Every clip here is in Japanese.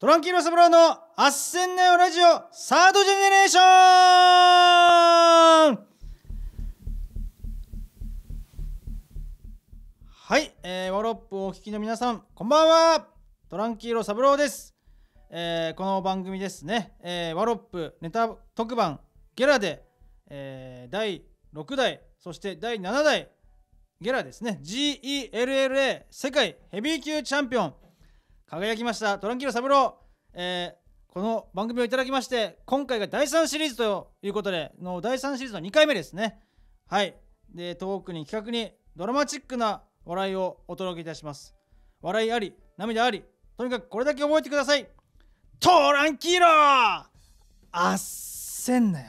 トランキーロ三ブのあっせんねよラジオサードジェネレーションはい、えー、ワロップをお聞きの皆さんこんばんはトランキーロサブローです、えー、この番組ですね、えー、ワロップネタ特番ゲラで、えー、第6代そして第7代ゲラですね GELLA 世界ヘビー級チャンピオン輝きましたトランキーロ三郎、えー、この番組をいただきまして今回が第3シリーズということでの第3シリーズの2回目ですねはいでトークに企画にドラマチックな笑いをお届けいたします笑いあり涙ありとにかくこれだけ覚えてくださいトランキーロあっせんなよ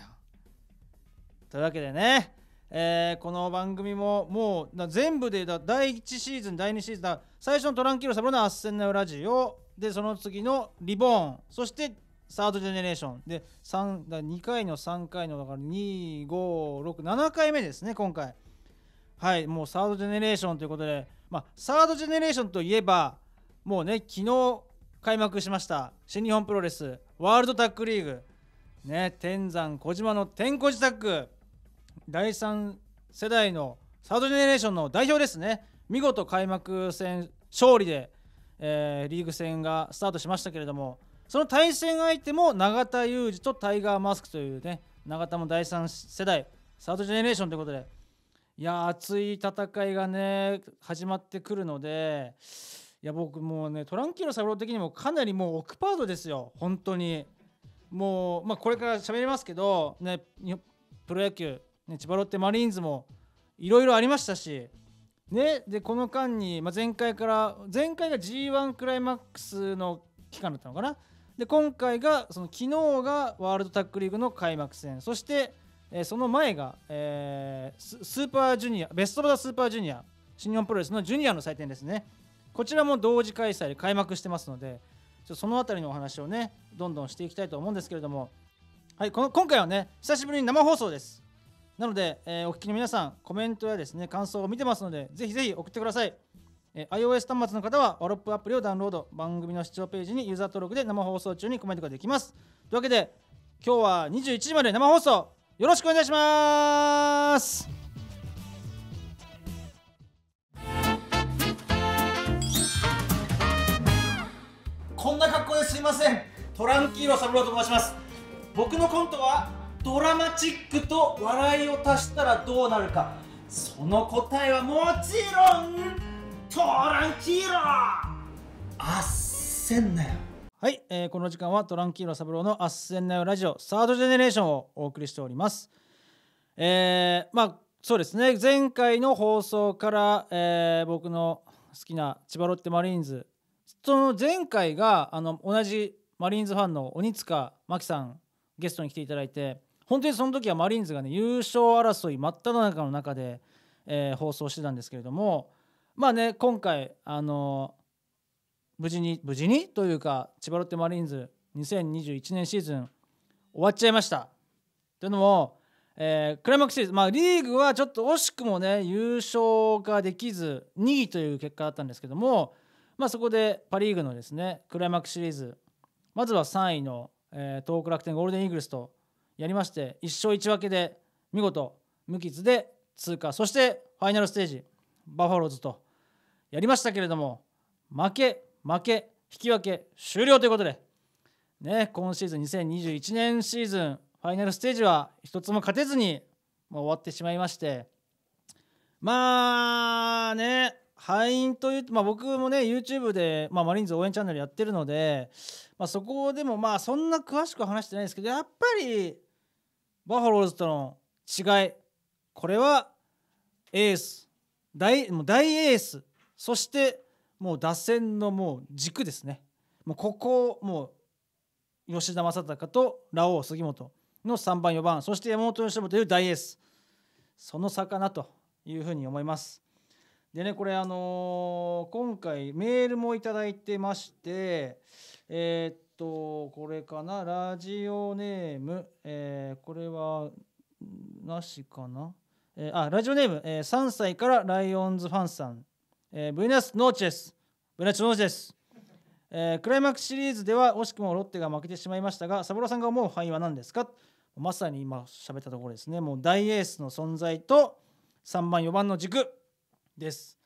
というわけでね、えー、この番組ももう全部でだ第1シーズン第2シーズンだ最初のトランキーロサブロのアッセンナウラジオでその次のリボーンそしてサードジェネレーションで3だ2回の3回のだから2567回目ですね今回はいもうサードジェネレーションということでまあサードジェネレーションといえばもうね昨日開幕しました新日本プロレスワールドタックリーグね天山小島の天小寺タッグ第3世代のサードジェネレーションの代表ですね見事開幕戦勝利で、えー、リーグ戦がスタートしましたけれどもその対戦相手も永田裕二とタイガー・マスクというね永田も第3世代サードジェネレーションということでいや熱い戦いがね始まってくるのでいや僕もうねトランキーロ三郎的にもかなりもうオクパードですよ本当にもう、まあ、これから喋りますけど、ね、プロ野球、ね、千葉ロッテマリーンズもいろいろありましたしね、でこの間に、まあ、前回から前回が G1 クライマックスの期間だったのかなで今回がその昨日がワールドタックリーグの開幕戦そして、えー、その前が、えー、スーパージュニアベスト・ロブ・ザ・スーパージュニア新日本プロレスのジュニアの祭典ですねこちらも同時開催で開幕してますのでちょその辺りのお話をねどんどんしていきたいと思うんですけれども、はい、この今回はね久しぶりに生放送ですなので、えー、お聞きの皆さん、コメントやですね、感想を見てますので、ぜひぜひ送ってください。えー、iOS 端末の方は、ワロップアプリをダウンロード、番組の視聴ページにユーザー登録で生放送中にコメントができます。というわけで、今日は21時まで生放送、よろしくお願いしますこんな格好ですいません。トランキーロサブローと申します。僕のコントはドラマチックと笑いを足したらどうなるかその答えはもちろんトランキーロあっせんなよはい、えー、この時間はトランキーロ三郎のあっせんなよラジオサードジェネレーションをお送りしておりますえー、まあそうですね前回の放送から、えー、僕の好きな千葉ロッテマリーンズその前回があの同じマリーンズファンの鬼塚真紀さんゲストに来ていただいて本当にその時はマリーンズがね優勝争い真っ只中の中で、えー、放送してたんですけれどもまあね今回あのー、無事に無事にというか千葉ロッテマリーンズ2021年シーズン終わっちゃいました。というのも、えー、クライマックスシリーズ、まあ、リーグはちょっと惜しくもね優勝ができず2位という結果だったんですけども、まあ、そこでパ・リーグのですねクライマックスシリーズまずは3位の、えー、東北楽天ゴールデンイーグルスとやりまして1勝1分けで見事無傷で通過そしてファイナルステージバファローズとやりましたけれども負け負け引き分け終了ということで、ね、今シーズン2021年シーズンファイナルステージは一つも勝てずにもう終わってしまいましてまあね敗因というと、まあ、僕もね YouTube で、まあ、マリーンズ応援チャンネルやってるので、まあ、そこでもまあそんな詳しく話してないんですけどやっぱりバファローズとの違いこれはエース大もう大エースそしてもう打線のもう軸ですねもうここをもう吉田正尚とラオウ杉本の3番4番そして山本由伸という大エースその魚というふうに思います。でねこれあのー、今回メールも頂いてましてえー、っと、これかな。ラジオネーム。えー、これは、なしかな。えー、あ、ラジオネーム、えー、3歳からライオンズファンさん。えー、ブイナス・ノーチェス。ブイナス・ノーチェス。えー、クライマックスシリーズでは惜しくもロッテが負けてしまいましたが、サボロさんが思う範囲は何ですかまさに今喋ったところですね。もう大エースの存在と3番、4番の軸です。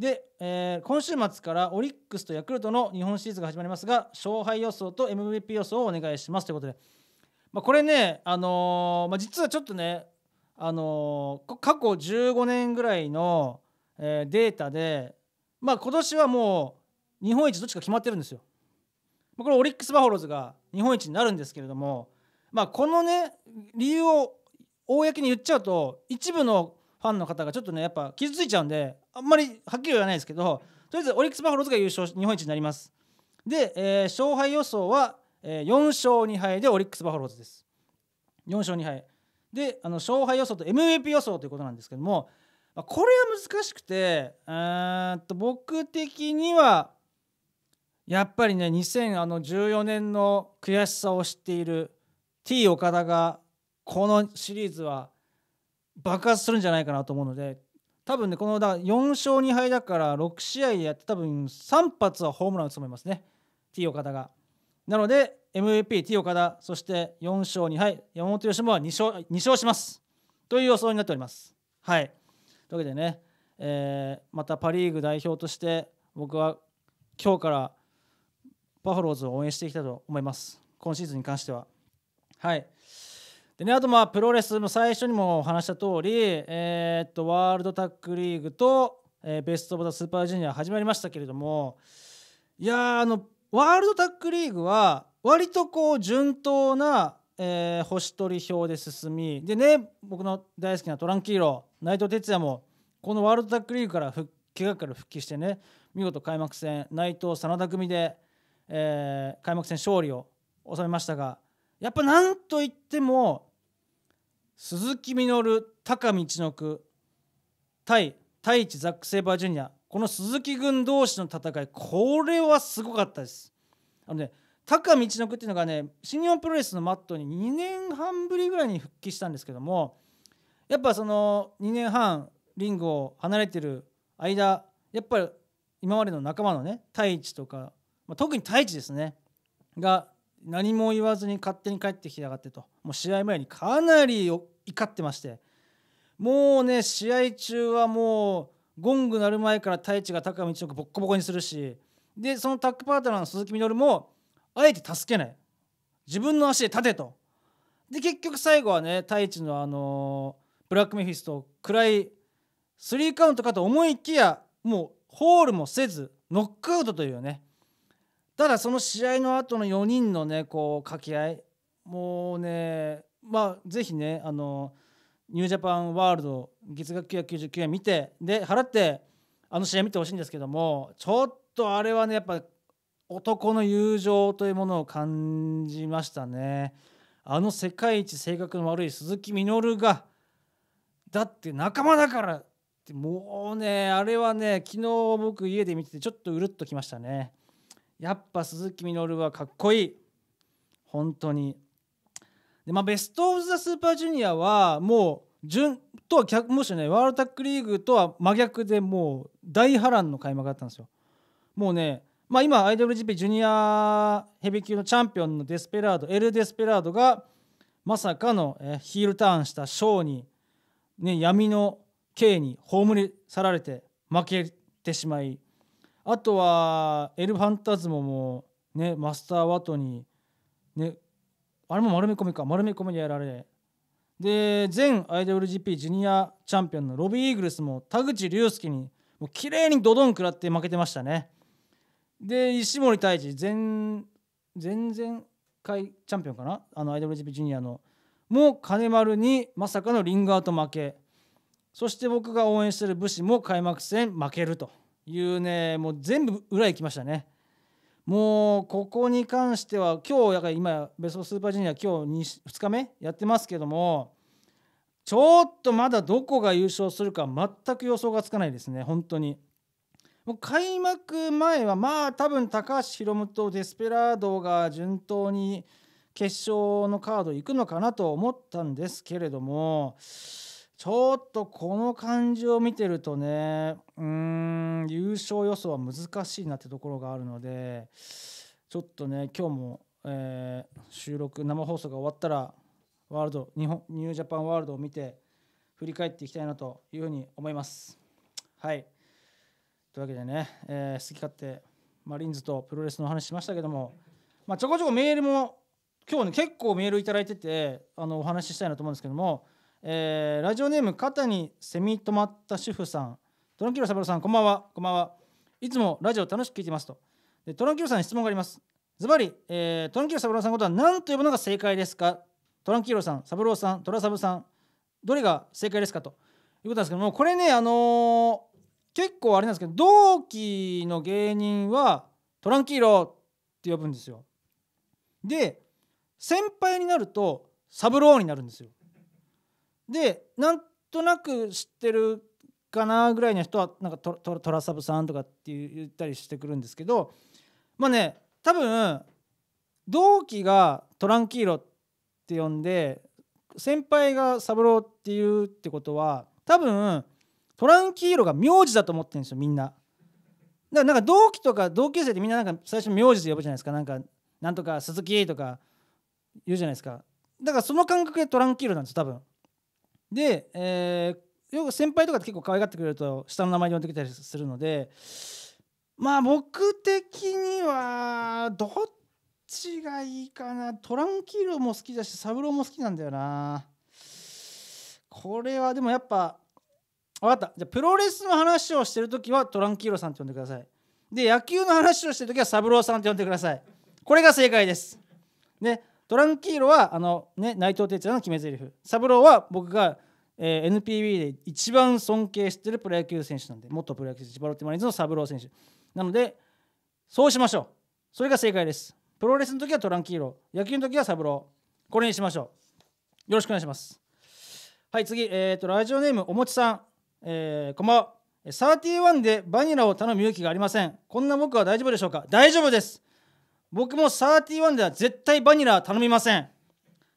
で、えー、今週末からオリックスとヤクルトの日本シリーズが始まりますが勝敗予想と MVP 予想をお願いしますということで、まあ、これね、あのー、まあ、実はちょっとね、あのー、過去15年ぐらいの、えデータで、まあ、今年はもう日本一どっちか決まってるんですよ。これオリックス・バファローズが日本一になるんですけれども、まあ、このね理由を公に言っちゃうと一部のファンの方がちょっとねやっぱ傷ついちゃうんであんまりはっきり言わないですけどとりあえずオリックス・バファローズが優勝日本一になりますで、えー、勝敗予想は、えー、4勝2敗でオリックス・バファローズです4勝2敗であの勝敗予想と MVP 予想ということなんですけども、まあ、これは難しくてうんと僕的にはやっぱりね2014年の悔しさを知っている T 岡田がこのシリーズは爆発するんじゃないかなと思うので多分ねこのだ4勝2敗だから6試合でやって多分3発はホームラン打つと思いますね T 岡田がなので MVP T 岡田そして4勝2敗山本由伸は2勝 ,2 勝しますという予想になっておりますはいというわけでね、えー、またパ・リーグ代表として僕は今日からバファローズを応援していきたいと思います今シーズンに関してははいでね、あとまあプロレスの最初にもお話した通り、えー、っとワールドタックリーグと、えー、ベスト・オブ・ザ・スーパージュニア始まりましたけれどもいやあのワールドタックリーグは割とこう順当な、えー、星取り表で進みでね僕の大好きなトランキーロ内藤哲也もこのワールドタックリーグから復怪我から復帰してね見事開幕戦内藤真田組で、えー、開幕戦勝利を収めましたがやっぱなんといっても鈴木稔高道の区対太一ザック・セイバージュニアこの鈴木軍同士の戦いこれはすごかったですあのね高道の区っていうのがね新日本プロレスのマットに2年半ぶりぐらいに復帰したんですけどもやっぱその2年半リングを離れてる間やっぱり今までの仲間のね太一とか、まあ、特に太一ですねが何も言わずに勝手に帰ってきやがってともう試合前にかなり怒ってましてもうね試合中はもうゴング鳴る前から太一が高道をボッコボコにするしでそのタッグパートナーの鈴木みのるもあえて助けない自分の足で立てとで結局最後はね太一のあのブラックメフィスト暗いスリーカウントかと思いきやもうホールもせずノックアウトというねただその試合の後の4人のねこう掛け合いもうねまあぜひねあのニュージャパンワールド月額999円見てで払ってあの試合見てほしいんですけどもちょっとあれはねやっぱ男の友情というものを感じましたね。あの世界一性格の悪い鈴木みのるがだって仲間だからってもうねあれはね昨日僕家で見ててちょっとうるっときましたね。やっぱ鈴木みのるはかっこいい本当にでまあベスト・オブ・ザ・スーパージュニアはもう順とは逆もしねワールドタックリーグとは真逆でもう大波乱の開幕だったんですよもうねまあ今アイドル GP ジュニアヘビー級のチャンピオンのデスペラードエル・デスペラードがまさかのヒールターンしたショーに、ね、闇の刑に葬り去られて負けてしまいあとはエル・ファンタズモもねマスター・ワトにねあれも丸め込みか丸め込みでやられで前アイドル GP ジュニアチャンピオンのロビー・イーグルスも田口竜介にもう綺麗にドドン食らって負けてましたねで石森泰治前前々回チャンピオンかなあのアイドル GP ジュニアのも金丸にまさかのリングアウト負けそして僕が応援してる武士も開幕戦負けるというねもう全部裏行きましたね。もうここに関しては今日やから今ベストスーパージュニア今日 2, 2日目やってますけどもちょっとまだどこが優勝するか全く予想がつかないですね本当に。もう開幕前はまあ多分高橋宏夢とデスペラードが順当に決勝のカード行くのかなと思ったんですけれどもちょっとこの感じを見てるとねうーん優勝予想は難しいなってところがあるのでちょっとね今日も、えー、収録生放送が終わったらワールド日本ニュージャパンワールドを見て振り返っていきたいなというふうに思います。はいというわけでね、えー、好き勝手マリンズとプロレスの話しましたけども、まあ、ちょこちょこメールも今日ね結構メール頂いててあのお話ししたいなと思うんですけども、えー、ラジオネーム肩にセミ止まった主婦さんトランキロサブロさんこんばんはこんばんはいつもラジオ楽しく聞いてますとでトランキロさんに質問がありますズバリ、えー、トランキロサブロさんことは何と呼ぶのが正解ですかトランキロさんサブロさんトラサブさんどれが正解ですかということなんですけどもこれねあのー、結構あれなんですけど同期の芸人はトランキーロって呼ぶんですよで先輩になるとサブローになるんですよでなんとなく知ってるかなぐらいの人はなんかトトラサブさんとかって言ったりしてくるんですけどまあね多分同期がトランキーロって呼んで先輩がサブローっていうってことは多分トランキーロが名字だと思ってるんですよみんな。だからなんか同期とか同級生ってみんななんか最初名字で呼ぶじゃないですかなんかなんとか鈴木とか言うじゃないですかだからその感覚でトランキーロなんですよ多分。で、えーよく先輩とかって結構可愛がってくれると下の名前で呼んできたりするのでまあ僕的にはどっちがいいかなトランキーロも好きだしサブローも好きなんだよなこれはでもやっぱ分かったじゃプロレスの話をしてる時はトランキーロさんって呼んでくださいで野球の話をしてる時はサブローさんって呼んでくださいこれが正解ですねトランキーロはあのね内藤哲也の決め台詞サブローは僕が「えー、NPB で一番尊敬しているプロ野球選手なんで元プロ野球選手バロテマリーンズのサブロー選手なのでそうしましょうそれが正解ですプロレスの時はトランキーロ野球の時はサブローこれにしましょうよろしくお願いしますはい次えっ、ー、とラジオネームおもちさん、えー、こんばんは31でバニラを頼む勇気がありませんこんな僕は大丈夫でしょうか大丈夫です僕も31では絶対バニラ頼みません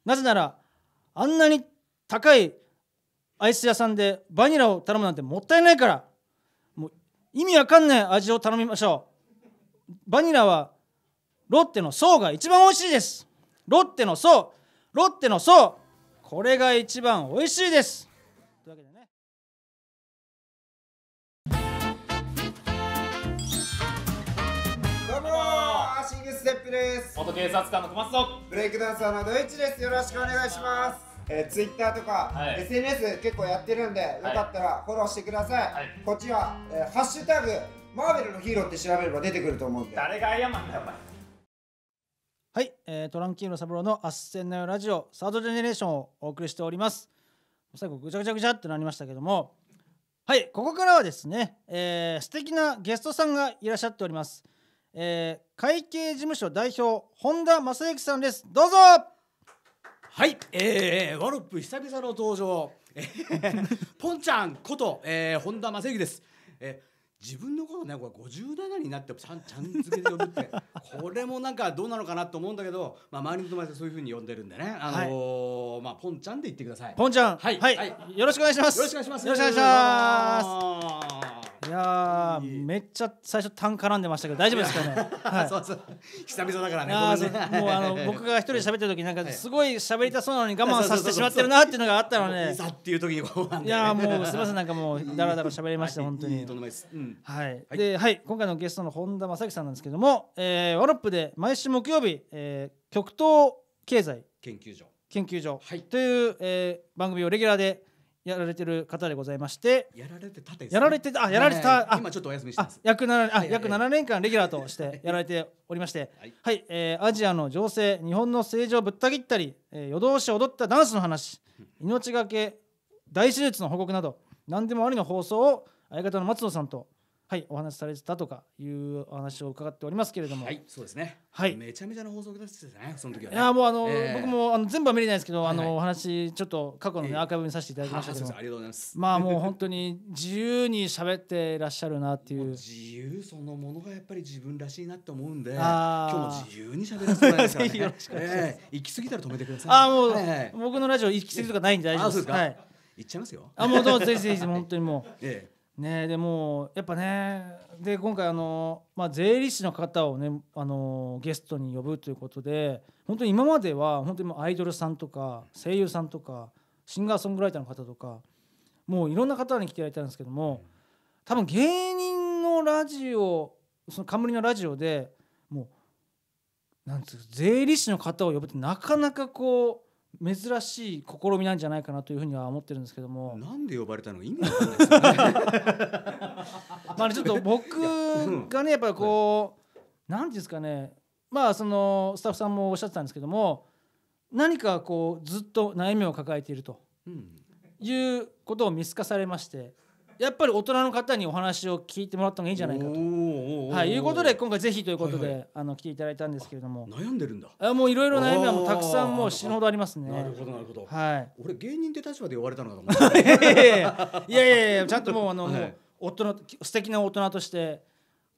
なぜならあんなに高いアイス屋さんでバニラを頼むなんてもったいないからもう意味わかんない味を頼みましょうバニラはロッテの層が一番美味しいですロッテの層ロッテの層これが一番美味しいですというわけでねどうもシングステップです元警察官の小松とブレイクダンサーのドイチですよろしくお願いしますえー、Twitter とか、はい、SNS 結構やってるんで、よかったらフォローしてください。はい、こっちは、えー、ハッシュタグ、マーベルのヒーローって調べれば出てくると思うんで。誰が謝イアンマンだよ、お前。はい、えー、トランキーノ三郎の「あっせんなよラジオ」サードジェネレーションをお送りしております最後ぐちゃぐちゃぐちゃってなりましたけどもはいここからはですね、えー、素敵なゲストさんがいらっしゃっております、えー、会計事務所代表本田正幸さんですどうぞはい、えー、ワロップ久々の登場、ポンちゃんこと、えー、本田正幸です。えー自分のことねこれ57になってちゃんちゃん付けで呼ぶってこれもなんかどうなのかなと思うんだけど、まあ、周りの友達はそういうふうに呼んでるんでね、あのーはい、まあ、ポンちゃんで言ってくださいポンちゃん、はいはい、はい、よろしくお願いしますよろしくお願いしますよろしくお願いしますやめっちゃ最初単絡んでましたけど大丈夫ですかね、はい、そうそう久々だからねねもうあの 僕が一人喋ってる時なんかすごい喋りたそうなのに我慢させてしまってるなっていうのがあったので、ね、いっていう時にこう、ね、いやもうすみませんなんかもうだらだら喋りました本当に、うん、はいはい今回のゲストの本田正樹さんなんですけども、えー、ワロップで毎週木曜日、えー、極東経済研究所研究所、はい、という、えー、番組をレギュラーでやられてる方でございましてやられてたです、ね、やられてたあやられてた、はい、今ちょっとお休みしてます約 7,、はい、約7年間レギュラーとしてやられておりましてはい、はい、えー、アジアの情勢日本の政治をぶった切ったり、えー、夜通し踊ったダンスの話命がけ大手術の報告など何でもありの放送を相方の松野さんとはいお話しされてたとかいうお話を伺っておりますけれどもはいそうですねはいめちゃめちゃな放送でしたねその時は、ね、いやもうあの、えー、僕もあの全部は見れないですけどあの、はいはい、お話ちょっと過去のね、えー、アーカイブにさせていただきましたけどありがとうございますまあもう本当に自由に喋ってらっしゃるなっていう自由そのものがやっぱり自分らしいなと思うんで今日も自由に喋らせてもらいすかね、よろしくお願いします、えー、行き過ぎたら止めてくださいああ、もう、はいはい、僕のラジオ行き過ぎとかないんで大丈夫ですか。はい行っちゃいますよ。あもうどうぞぜひぜひ本当にもう。ええねでもやっぱねで今回あの、まあ、税理士の方をねあのゲストに呼ぶということで本当に今までは本当にアイドルさんとか声優さんとかシンガーソングライターの方とかもういろんな方に来ていただいたんですけども多分芸人のラジオその冠のラジオでもうなんつう税理士の方を呼ぶってなかなかこう珍しい試みなんじゃないかなというふうには思ってるんですけどもなんで呼ばれたの意味わかんないですよね まあちょっと僕がねやっぱりこう何、ん、ていうんですかねまあそのスタッフさんもおっしゃってたんですけども何かこうずっと悩みを抱えているということを見透かされましてやっぱり大人の方にお話を聞いてもらった方がいいんじゃないかと、はい、いうことで今回ぜひということで、はいはい、あの来ていただいたんですけれども悩んでるんだあもういろいろ悩みはもうたくさんもう死ぬほどありますねなるほどなるほど、はい、俺芸人って立場で呼ばれたのかと思った いやいやいやちゃんともうあの、はい、もう大人素敵な大人として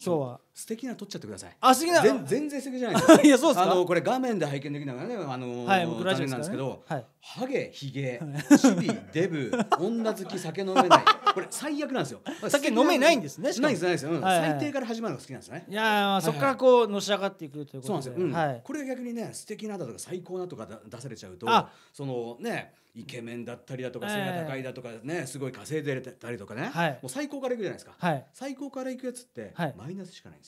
今日は素敵な撮っちゃってください。あ、素敵な。全然素敵じゃないです。いや、そうですあの、これ画面で拝見できながらね、あの、はい、僕ラジオなんですけど。はい。ハゲ、ヒゲ、チビ、デブ、女好き、酒飲めない。これ最悪なんですよ。酒飲めないんですね。ないです、ないです。最低から始まるの好きなんですね。いや、そこからこう、のし上がっていくということそうなんですよ。はい。これ逆にね、素敵なだとか、最高なとか、出されちゃうと。その、ね。イケメンだったりだとか背が高いだとかねすごい稼いでたりとかねもう最高からいくじゃないですか最高からいくやつってマイナスしかない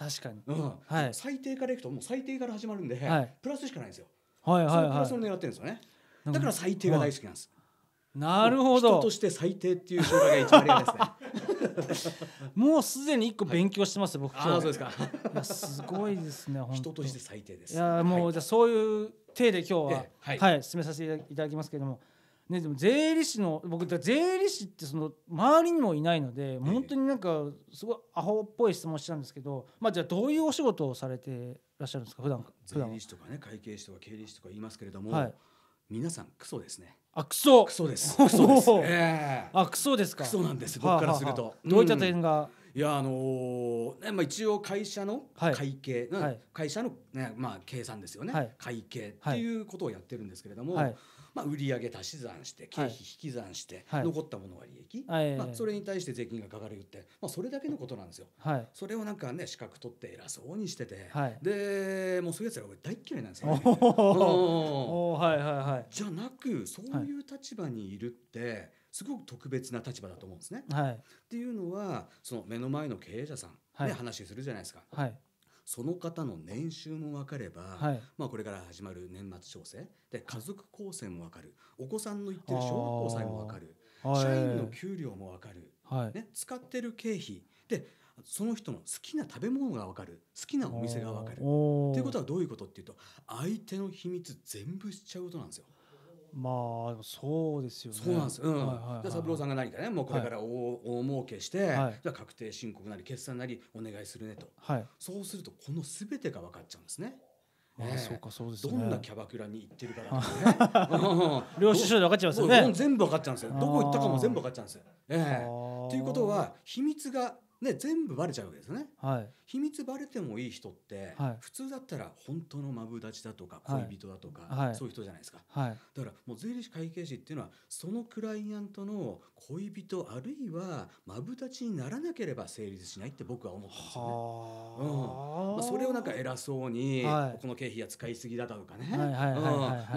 確かに、うんはい、最低からいくともう最低から始まるんで、はい、プラスしかないんですよ。はいはいはい、そのプラスを狙ってるんですよね。だから最低が大好きなんです。なるほど。人として最低っていう評価が一番ありですね。もうすでに一個勉強してます、はい、僕今日。あそうですか。すごいですね。人として最低です。いやもう、はい、じゃそういう手で今日は、はい、はい、進めさせていただきますけれども、ね、でも税理士の僕税理士ってその周りにもいないので本当になんかすごいアホっぽい質問したんですけど、まあ、じゃあどういうお仕事をされてらっしゃるんですか普段税理士とかね会計士とか経理士とか言いますけれども、はい、皆さんクソですね。あクソクソですクソです、えー、あクソですかクソなんです僕からすると、はあはあ、どういった点が、うん、いやあのー、ねまあ、一応会社の会計、はい、会社のね、まあ、計算ですよね、はい、会計っていうことをやってるんですけれども、はいまあ、売上足し算して経費引き算して、はい、残ったものが利益、はい、まあ、それに対して税金がかかるって、まあ、それだけのことなんですよ。はい、それをなんかね資格取って偉そうにしてて、でもうそういうやつら俺大嫌いなんですよ、ね、はいはいはい、じゃなくそういう立場にいるって、すごく特別な立場だと思うんですね。はい、っていうのはその目の前の経営者さんで話するじゃないですか。はいその方の年収も分かれば、はい、まあ、これから始まる年末調整で家族構成も分かるお子さんの行ってる小学校歳も分かる社員の給料も分かる、はい、ね、使ってる経費でその人の好きな食べ物が分かる好きなお店が分かるということはどういうことっていうと相手の秘密全部知っちゃうことなんですよ。まあそうですよね。そうなんです。うん。はい三郎さんが何かね、もうこれから大大儲けして、じゃ確定申告なり決算なりお願いするねと。はい。そうするとこのすべてが分かっちゃうんですね。あそうかそうですどんなキャバクラに行ってるかね。領収書で分かっちゃいますよね。全部分かっちゃうんですよ。どこ行ったかも全部分かっちゃうんですよ。ええ。ということは秘密がね、全部バレちゃうわけですね、はい、秘密バレてもいい人って、はい、普通だったら本当のマブダチだとか恋人だとか、はい、そういう人じゃないですか、だからもう税理士会計士っていうのはそのクライアントの恋人あるいはマブダチにならなければ成立しないって僕は思ってますよね、うんまあ、それをなんか偉そうに、この経費は使いすぎだとかね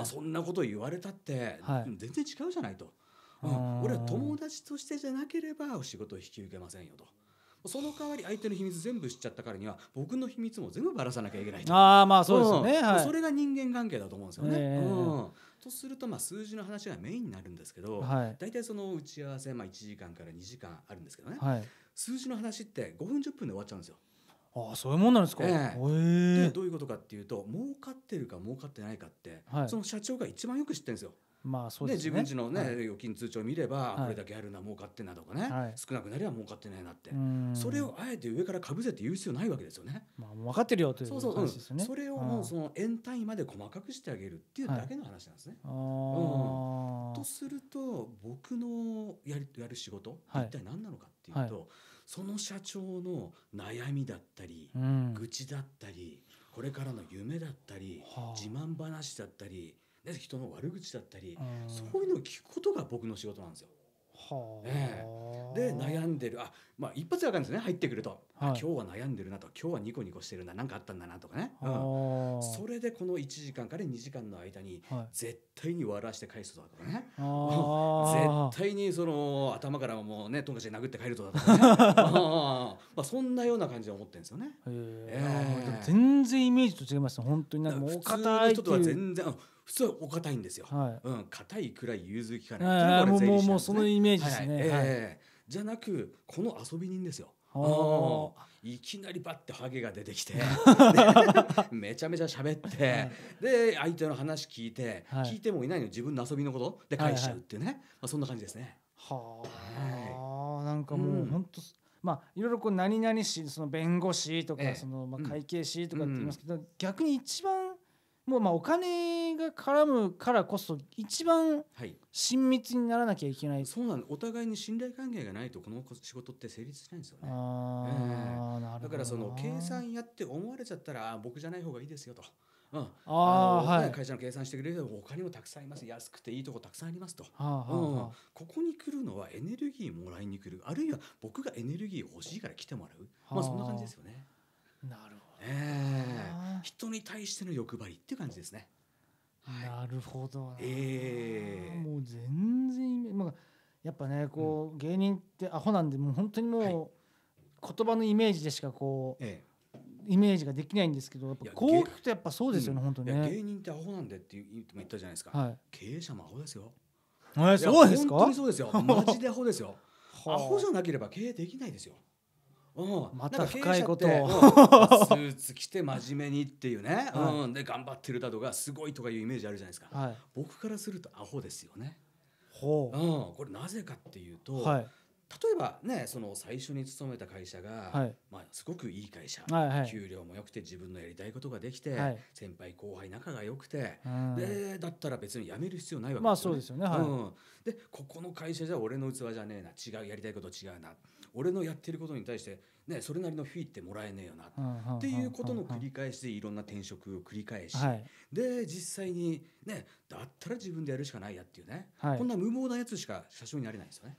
そんなこと言われたって、全然違うじゃないと。うん、俺は友達としてじゃなければお仕事を引き受けませんよと。その代わり相手の秘密全部知っちゃったからには僕の秘密も全部ばらさなきゃいけないあまあそうですね、はい、それが人間関係だと思うんですよね。えー、うんとするとまあ数字の話がメインになるんですけど、はい、大体その打ち合わせまあ1時間から2時間あるんですけどね、はい、数字の話って5分10分で終わっちゃうんですよ。ああそういうもんなんですか、えー、でどういうことかっていうと儲かってるか儲かってないかって、はい、その社長が一番よく知ってるんですよ。まあそうですね、自分ちのね、はい、預金通帳を見れば、これだけあるな儲かってんなとかね、はい、少なくなりゃ儲かってないなって、それをあえて上からかぶせて言う必要ないわけですよね。まあ、分かってるよという話ですね。そうそう、うん、それをもうその円単位まで細かくしてあげるっていうだけの話なんですね。はい、うん、とすると僕のやりやる仕事、一体何なのかっていうと、その社長の悩みだったり、愚痴だったりこれからの夢だったり、自慢話だったり。ね、人の悪口だったり、うん、そういうのを聞くことが僕の仕事なんですよ。はあ、ね、で悩んでるあ、まあ、一発で分かるんですね入ってくると、はい、今日は悩んでるなと今日はニコニコしてるな何かあったんだなとかね、うん、それでこの1時間から2時間の間に、絶対に笑わして返すとかね 絶対にその頭からもうねとんかつで殴って帰るとかね まあ、そんなような感じで思ってるんですよね。えー、全然イメージと違います本当になんかもう普通の人とは全然普通はお堅いんですよ。はい、うん、硬いくらい融通きかない。もうもうもうそのイメージですね。じゃなくこの遊び人ですよ。いきなりバッてハゲが出てきて めちゃめちゃ喋って、はい、で相手の話聞いて、はい、聞いてもいないの自分の遊びのことで返しちゃうっていうね、まあ、そんな感じですね。はあ、はい、なんかもう本当、うん、まあ、いろいろこう何々しその弁護士とか、ええ、そのまあ会計士とかって言いますけど、うん、逆に一番もうまあお金が絡むからこそ一番親密にならなきゃいけない、はい、そうなんお互いに信頼関係がないとこの仕事って成立しないんですよね、だからその計算やって思われちゃったら僕じゃない方がいいですよと。うん、ああ、はい、会社の計算してくれるお金もたくさんいます安くていいとこたくさんありますと、うん、ここに来るのはエネルギーもらいに来るあるいは僕がエネルギー欲しいから来てもらう、はあ、まあそんな感じですよね。なるほど、えー、人に対しての欲張りっていう感じですね。なるほどええー、もう全然、まあ、やっぱねこう、うん、芸人ってアホなんでもう本当にもう、はい、言葉のイメージでしかこう、ええイメージができないんですけど、やっぱこう聞くとやっぱそうですよね、本当ね。芸人ってアホなんでって言ったじゃないですか。はい、経営者もアホですよ。そうですか。本当にそうですよ。マジでアホですよ。アホじゃなければ経営できないですよ。うまた深いことをスーツ着て真面目にっていうね、はい、うん、で頑張ってるだとかすごいとかいうイメージあるじゃないですか、はい、僕からするとアホですよね。ほう、うん、これなぜかっていうと、はい、例えばねその最初に勤めた会社が、はい、まあ、すごくいい会社、はいはい、給料も良くて自分のやりたいことができて、はい、先輩後輩仲が良くて、でだったら別に辞める必要ないわけですよね。まあ、で、ねはいうん、ここの会社じゃ俺の器じゃねえな違うやりたいこと違うな。俺のやってることに対して、ね、それなりのフィーってもらえねえよな、っていうことの繰り返しでいろんな転職を繰り返し、はい、で実際に、ね、だったら自分でやるしかないやっていうね、はい、こんな無謀なやつしか社長になれないんですよね。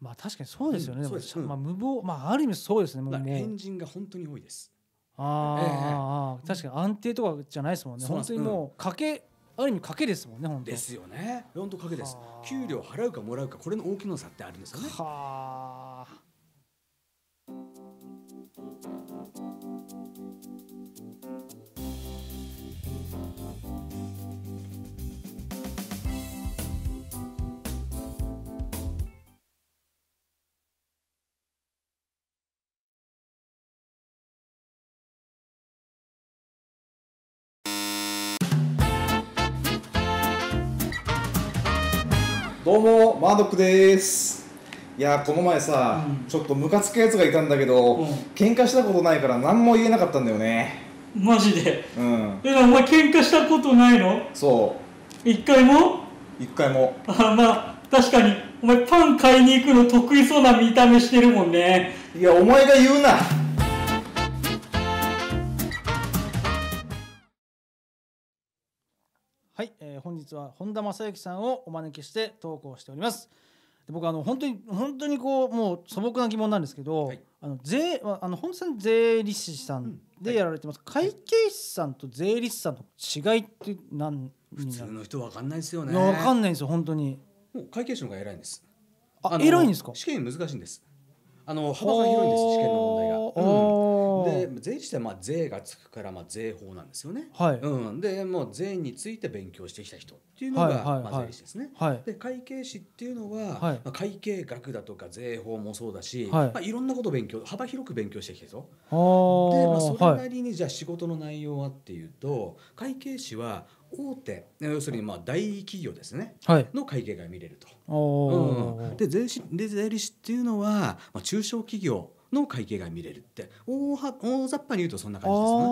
まあ確かにそうですよね。うんうん、まあ無謀、まあある意味そうですね。もう変人が本当に多いです。あ、えー、確かに安定とかじゃないですもんね。ん本当にもう賭け、うん、ある意味賭けですもんね。本当ですよね。本当賭けです。給料払うかもらうかこれの大きな差ってあるんですよね。はあ。どうもマドックですいやこの前さ、うんちょっとムカつくやつがいたんだけど、うん喧嘩したことないから何も言えなかったんだよねマジでうんえお前喧嘩したことないのそう一回も一回もあまあ確かにお前パン買いに行くの得意そうな見た目してるもんねいやお前が言うなはい、えー、本日は本田正幸さんをお招きして投稿しておりますで僕あの本当に本当にこうもう素朴な疑問なんですけど、はい、あの税あの本田さん税理士さんでやられてます、うんはい、会計士さんと税理士さんの違いって何普通の人わかんないですよねわかんないんですよ本当にもう会計士の方が偉いんですあ偉いんですか試験難しいんですあの幅が広いんです試験の問題が、うんで税理士っまあ税がつくからまあ税法なんですよね。はい、うん、でもう税について勉強してきた人っていうのがまあ税理士ですね。はいで会計士っていうのは、はいまあ、会計学だとか税法もそうだし、はいまあ、いろんなことを勉強幅広く勉強してきてるぞ。あで、まあ、そーれはなりにじゃあ仕事の内容はっていうと会計士は大手要するにまあ大企業ですねはいの会計が見れると。おーうん、で税理士っていうのは、まあ、中小企業の会計が見れるって大は大雑把に言うとそんな感じですね。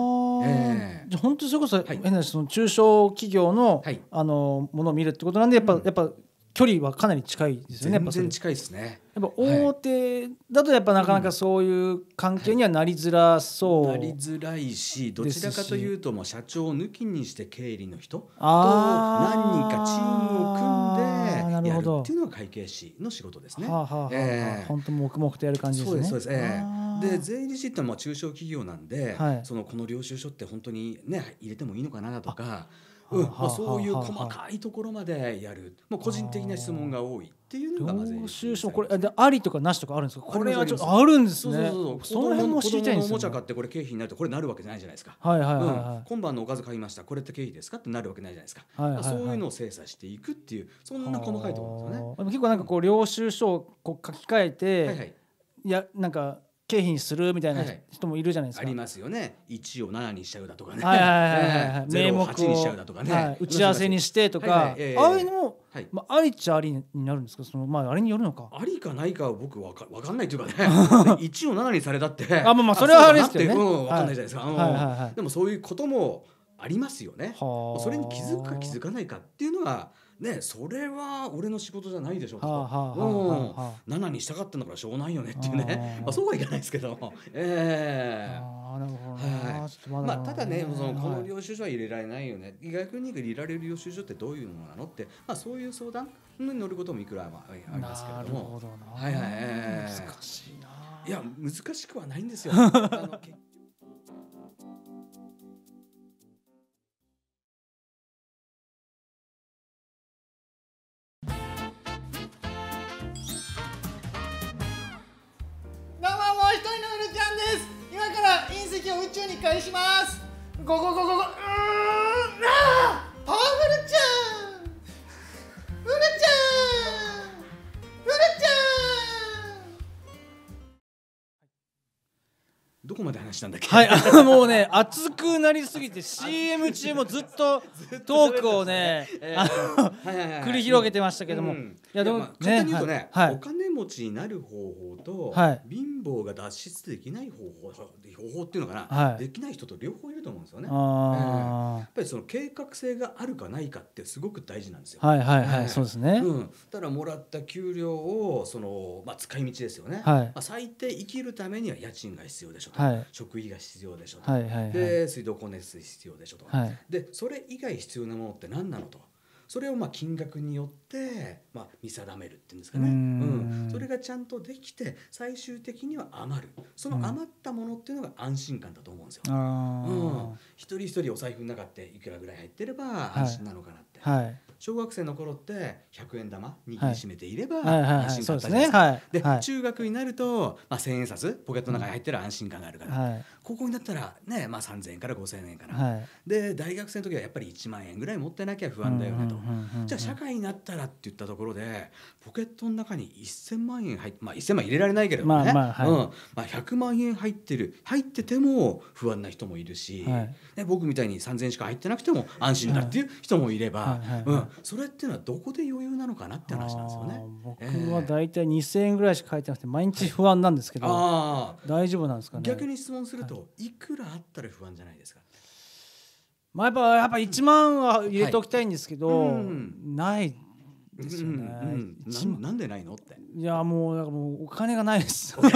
えー、じゃ本当それこそ、はい、その中小企業の、はい、あのものを見るってことなんでやっぱ、うん、やっぱ距離はかなり近いですよね。全然近いですね。やっぱ大手だとやっぱなかなかそういう関係にはなりづらそう、はい、なりづらいしどちらかというともう社長抜きにして経理の人と何人かっていうのが会計士の仕事ですね。はえ本当黙々とやる感じですね。そうですそで税理士ってまあ中小企業なんで、はい、そのこの領収書って本当にね入れてもいいのかなとか。うんまあ、そういう細かいところまでやるもう個人的な質問が多いっていうのがまず領収書これありとかなしとかあるんですかこれはちょっとあるんですねそうそうそうその辺も知りたいんですよ、ね、おもちゃ買ってこれ経費になるとこれなるわけないじゃないですかうん、今晩のおかず買いましたこれって経費ですかってなるわけないじゃないですか、はいはいはい、そういうのを精査していくっていうそんな細かいところですよねでも結構なんかこう領収書をこう書き換えて、はいはい、いやなんか経費にするみたいな人もいるじゃないですか、はい、ありますよね一を七にしちゃうだとかねはははいい名目 を8にしちゃうだとかね、打ち合わせにしてとか、はいああいうのも、はいまあ、ありっちゃありになるんですかその、まあ、あれによるのかありかないかは僕わかわかんないというかね 一を七にされたってあ、まあ、まあそれはあれですけど、ね、うん、分かんないじゃないですか、はいでもそういうこともありますよねそれに気づくか気づかないかっていうのは。ねそれは俺の仕事じゃないでしょうとか7にしたかったんだからしょうがないよねっていうね まあそうはいかないですけどええー。まあ、ただねそのこの領収書は入れられないよね、逆に入れられる領収書ってどういうものなのって、まあ、そういう相談に乗ることもいくらありますけれどもはいはい、難しいないや難しくはないんですよ。あの撃を宇宙に返しますゴゴゴゴゴうー話なんだっけはいもうね熱くなりすぎて CM 中もずっとトークをね繰り広げてましたけども、うん、いやでも、まあ、簡単に言うとね、はい、お金持ちになる方法と、はい、貧乏が脱出できない方法方法っていうのかな、はい、できない人と両方いると思うんですよね、えー、やっぱりその計画性があるかないかってすごく大事なんですよはいはいはい、そうですね、うん、ただもらった給料をそのまあ使い道ですよね、はいまあ、最低生きるためには家賃が必要でしょうと、はい食費が必要でしょと、はいはいはい、で水道光熱水必要でしょと、はい、でそれ以外必要なものって何なのと。それをまあ金額によって、まあ、見定めるっていうんですかねうん、それがちゃんとできて最終的には余るその余ったものっていうのが安心感だと思うんですよ。うん、うん、一人一人お財布の中っていくらぐらい入ってれば安心なのかなって。はいはい小学生の頃って100円玉握りしめていれば安心感あったじゃないですか、で、中学になると、まあ、1,000円札ポケットの中に入ってる安心感があるから、高校になったらね、まあ、3,000円から5,000円かな、はい、で大学生の時はやっぱり1万円ぐらい持ってなきゃ不安だよねと、じゃあ社会になったらって言ったところでポケットの中に1,000万円入って、まあ、1,000万入れられないけどね、まあ100万円入ってる入ってても不安な人もいるし、はい、ね、僕みたいに3,000円しか入ってなくても安心だっていう人もいれば、うん、それっていうのはどこで余裕なのかなって話なんですよね。僕は大体2 0円ぐらいしか入ってなくて毎日不安なんですけど、えあ大丈夫なんですかね逆に質問するといくらあったら不安じゃないですかまあやっぱやっぱ一万は入れておきたいんですけど、はいないですよね、うんうん、なんでないのっていやもうなんかもうお金がないです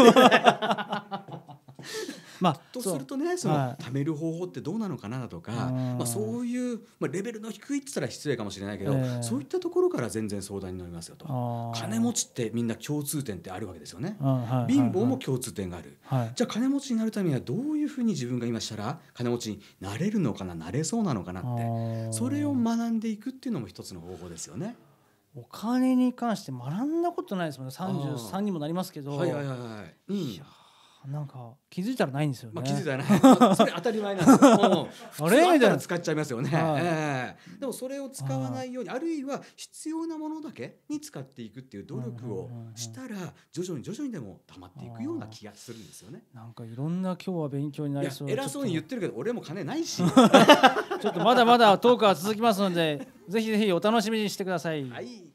まあ、とするとねその、貯める方法ってどうなのかなとか、まあ、そういう、まあ、レベルの低いって言ったら失礼かもしれないけど、えー、そういったところから全然相談に乗りますよと金持ちってみんな共通点ってあるわけですよね、はい、貧乏も共通点がある、はい、じゃあ金持ちになるためにはどういうふうに自分が今したら金持ちになれるのかななれそうなのかなってそれを学んでいくっていうのも一つの方法ですよね。お金に関して学んだことないですもんね33にもなりますけど。はいはいはい、うんなんか気づいたらないんですよね。まあ、気づいたらない。それ当たり前なんですよ。あれみたいな使っちゃいますよね。はえでもそれを使わないようにあるいは必要なものだけに使っていくっていう努力をしたら徐々に徐々にでも溜まっていくような気がするんですよね。なんかいろんな今日は勉強になりそう。偉そうに言ってるけど俺も金ないし。ちょっとまだまだトークは続きますのでぜひぜひお楽しみにしてください。はい。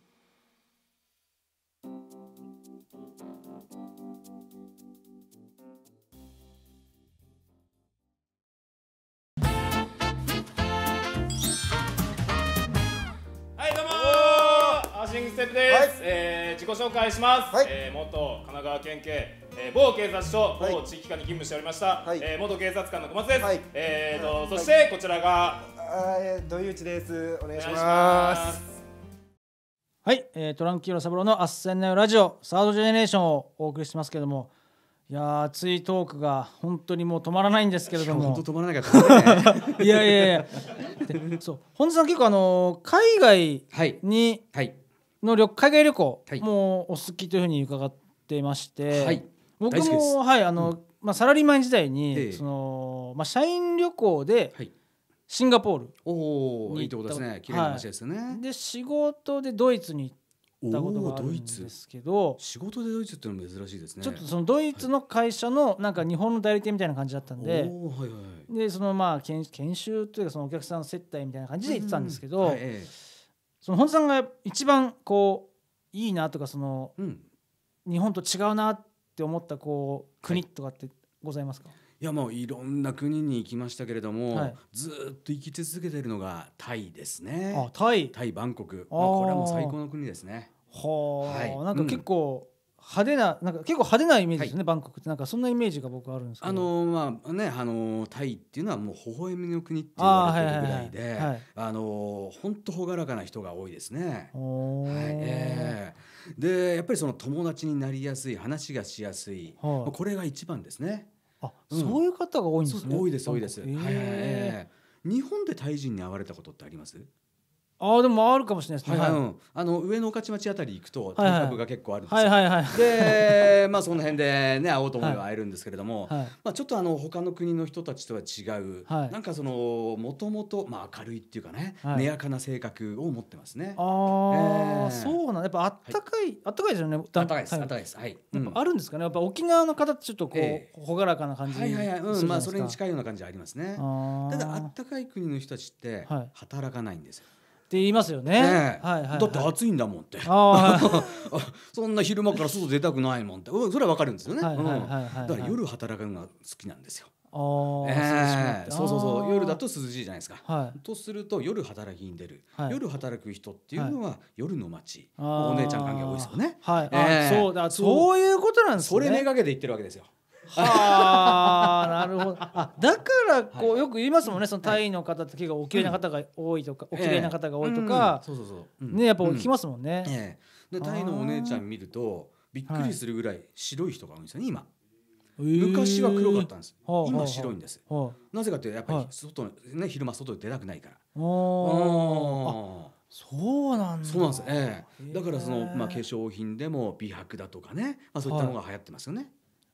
シングステップです、はい、えー、自己紹介します、はい、えー、元神奈川県警、えー、某警察署、はい、某地域課に勤務しておりました、はい、えー、元警察官の小松です、はい、えーと、そしてこちらが土井内ですお願いしますはい、えー、トランキーロ三郎の「あっせんなよラジオ」サードジェネレーションをお送りしますけれどもいや熱いトークが本当にもう止まらないんですけれども本当止まらなかった、ね、いやいやいやそう本田さん結構あの海外に、はいはい、の旅海外旅行もお好きというふうに伺ってまして、はい、僕もはいあの、うん、まあ、サラリーマン時代に、ええ、そのまあ、社員旅行で、はいシンガポールおおいいとこですね綺麗な街ですね、はい、で仕事でドイツに行ったことがあるんですけど仕事でドイツっていうのも珍しいですねちょっとそのドイツの会社のなんか日本の代理店みたいな感じだったんで、はいでそのまあ研研修というかそのお客さん接待みたいな感じで行ってたんですけど、うんはいええその本さんが一番こういいなとかその、うん、日本と違うなって思ったこう国とかってございますか、はいいやもういろんな国に行きましたけれども、はい、ずっと生き続けているのがタイですね。タイ、タイバンコク、まあ、これも最高の国ですね。ははい、なんか結構、派手ななんか結構派手なイメージですね、はい、バンコクってなんかそんなイメージが僕あるんですけどあのまあねあのタイっていうのはもう微笑みの国って言われてるぐらいであ、の本当朗らかな人が多いですね。はいえー、でやっぱりその友達になりやすい話がしやすい、はあ、これが一番ですね。あ、うん、そういう方が多いんですね。多いです多いです。えー、はい、えー、日本でタイ人に会われたことってあります？あでもあるかもしれないですね。はいはいうん、あの上野御徒町あたり行くと体格が結構あるんですよ。はいはいはいで、まあその辺でね会おうと思えば会えるんですけれども、はいはい、まあちょっとあの他の国の人たちとは違う、はい、なんかそのもともとまあ明るいっていうかね、はい、ねやかな性格を持ってますね。ああ、えー、そうなんやっぱあったかい、あったかいですよね。あったかいです、あったかいです。はい。うん、あるんですかね。やっぱ沖縄の方ちょっとこう、えー、朗らかな感じな。はいはいはい。うん、まあそれに近いような感じありますね。ただあったかい国の人たちって働かないんですよ。って言いますよね。ねはいはいはい、だって暑いんだもんって。そんな昼間から外出たくないもんって、それはわかるんですよね。だから夜働くのが好きなんですよ。あえー、そうそうそう夜だと涼しいじゃないですか、はい、とすると夜働きに出る、はい、夜働く人っていうのは夜の街、はい、お姉ちゃん関係多いですよね、はいえー、そうだそういうことなんですねそれめがけて言ってるわけですよああなるほどあだからこうよく言いますもんねそのタイの方って結構お綺麗な方が多いとか、お綺麗な方が多いとか、そうそうそう、ねやっぱ聞きますもんね、ええ、でタイのお姉ちゃん見るとびっくりするぐらい白い人が多いんですよね今。昔は黒かったんです、えー、今白いんです、はあ、なぜかというとやっぱり外、はあ、ね、昼間外で出たくないからそうなんそうなんです、ええだからその、まあ、化粧品でも美白だとかね、まあ、そういったのが流行ってますよね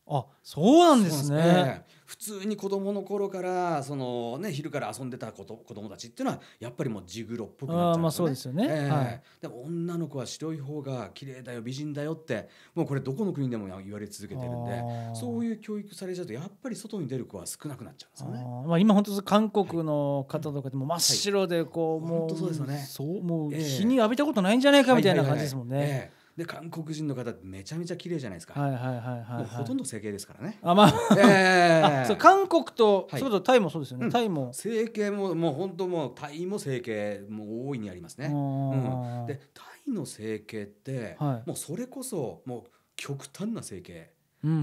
あそうなんですね、普通に子どもの頃からその、ね、昼から遊んでた子と子どもたちっていうのはやっぱりもうジグロっぽくなっちゃう、ね、あまあそうですよね、えーはい、でも女の子は白い方が綺麗だよ美人だよってもうこれどこの国でも言われ続けてるんでそういう教育されちゃうとやっぱり外に出る子は少なくなっちゃうんですよねまあ、今本当韓国の方とかでも真っ白でこう、はい、もう,、そうですよねそうもう日に浴びたことないんじゃないかみたいな感じですもんね。で韓国人の方ってめちゃめちゃ綺麗じゃないですか。はいはいはいはい、はい、もうほとんど整形ですからね。あまあ、えー、韓国と、はい、それとタイもそうですよね。うん、タイも整形ももう本当もうタイも整形もう大いにありますね。うん、でタイの整形って、はい、もうそれこそもう極端な整形。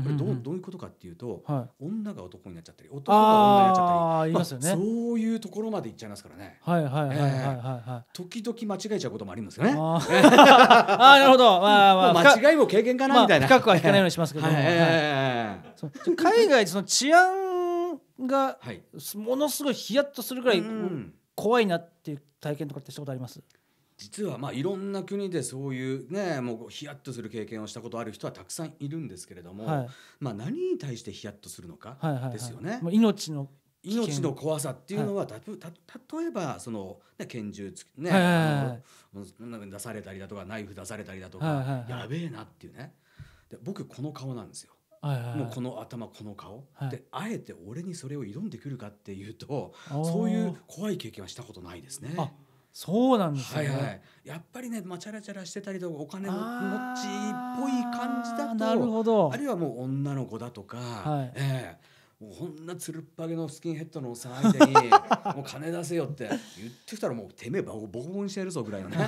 これどうどういうことかっていうと、はい、女が男になっちゃったり男が女になっちゃったり、まあ、そういうところまでいっちゃいますからねはいはいはい時々間違えちゃうこともありますよねあ あなるほど、まあまあ、間違いも経験かなみたいな、まあ、深くは引かないようにしますけど、はい、海外その治安がものすごいヒヤッとするぐらい怖いなっていう体験とかってしたことあります、うん実はまあいろんな国でそういうねもうヒヤッとする経験をしたことある人はたくさんいるんですけれども、はい、まあ何に対してヒヤッとするのかですよね。はいはいはい、命の命の怖さっていうのは、はい、た例えばその、ね、拳銃つね、はい出されたりだとかナイフ出されたりだとか、はいはいはい、やべえなっていうねで僕この顔なんですよ。はいはいはい、もうこの頭この顔、はい、であえて俺にそれを挑んでくるかっていうとそういう怖い経験はしたことないですね。そうなんですね、はいはい、やっぱりね、まあ、チャラチャラしてたりとかお金持ちっぽい感じだとなるほどあるいはもう女の子だとか、はい、えー、もうこんなつるっぱげのスキンヘッドのおっさん相手に もう金出せよって言ってきたらもうてめえボコボコにしてるぞぐらいのね ま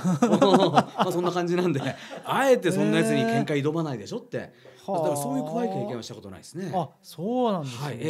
あそんな感じなんであえてそんなやつに喧嘩挑まないでしょって、えー、だからそういう怖い経験はしたことないですね。あそうなんですね、はいえー、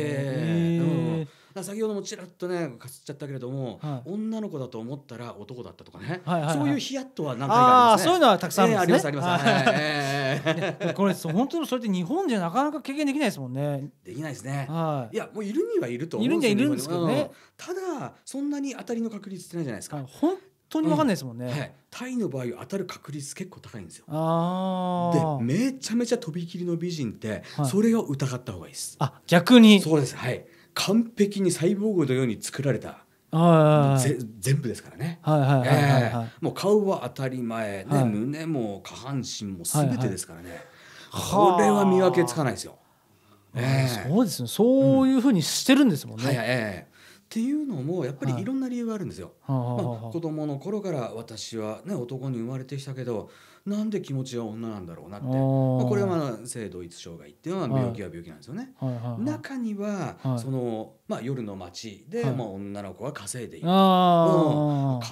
えーうん先ほどもちらっとねかすっちゃったけれども、はい、女の子だと思ったら男だったとかね、はいはいはい、そういうヒヤッとは何回かありますねそういうのはたくさんあ,、ねえー、ありますあります、はいえー、これ本当にそれって日本じゃなかなか経験できないですもんねできないですね、はい、いやもういるにはいると思うんですいるんですけどね、うん、ただそんなに当たりの確率ってないじゃないですかはい、本当にわかんないですもんね、うんはい、タイの場合当たる確率結構高いんですよあでめちゃめちゃとびきりの美人って、はい、それを疑った方がいいですあ逆にそうですはい完璧にサイボーグのように作られた。全部ですからね。もう顔は当たり前、ね、はい、胸も下半身も全てですからね、はいはい、これは見分けつかないですよ。えー、そうですねそういうふうにしてるんですもんね。うんはいはいえーっていうのもやっぱりいろんな理由があるんですよ。まあ、子供の頃から私はね男に生まれてきたけどなんで気持ちは女なんだろうなって、まあ、これはまあ性同一障害っていうのは病気は病気なんですよね。はいはいはいはい、中には、はい、そのまあ、夜の街で、まあ、女の子は稼いでいる、うん、男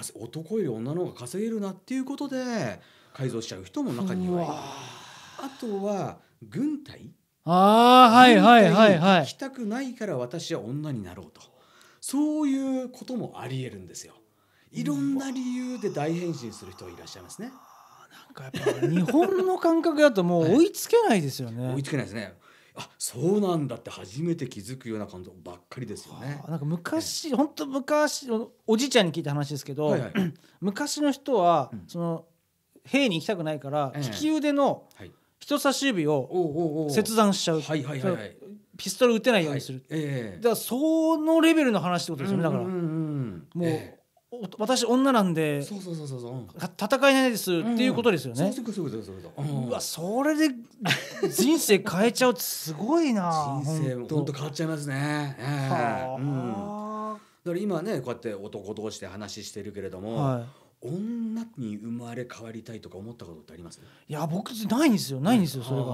より女の方が稼げるなっていうことで改造しちゃう人も中にはいる。あとは軍隊ああはいはいはいはい。きたくないから私は女になろうとそういうこともありえるんですよ。いろんな理由で大変身する人いらっしゃいますね。なんかやっぱ日本の感覚だともう追いつけないですよね。はい、追いつけないですね。あそうなんだって初めて気づくような感動ばっかりですよね。なんか昔、本、当、昔おじいちゃんに聞いた話ですけど、はいはい、昔の人は、うん、その兵に行きたくないから、ええ、利き腕の人差し指を切断しちゃう。はいはいはいはい、ピストル撃てないようにする、はいええ、だからそのレベルの話ってことですよね、うんうんうん、もう、え私女なんでそうそうそうそう戦えないですっていうことですよね。うわそれで人生変えちゃうってすごいな。人生本当変わっちゃいますね。はあ、だから今ねこうやって男同士で話してるけれども、はい女に生まれ変わりたいとか思ったことってありますいや僕ないんですよないんですよ、それが、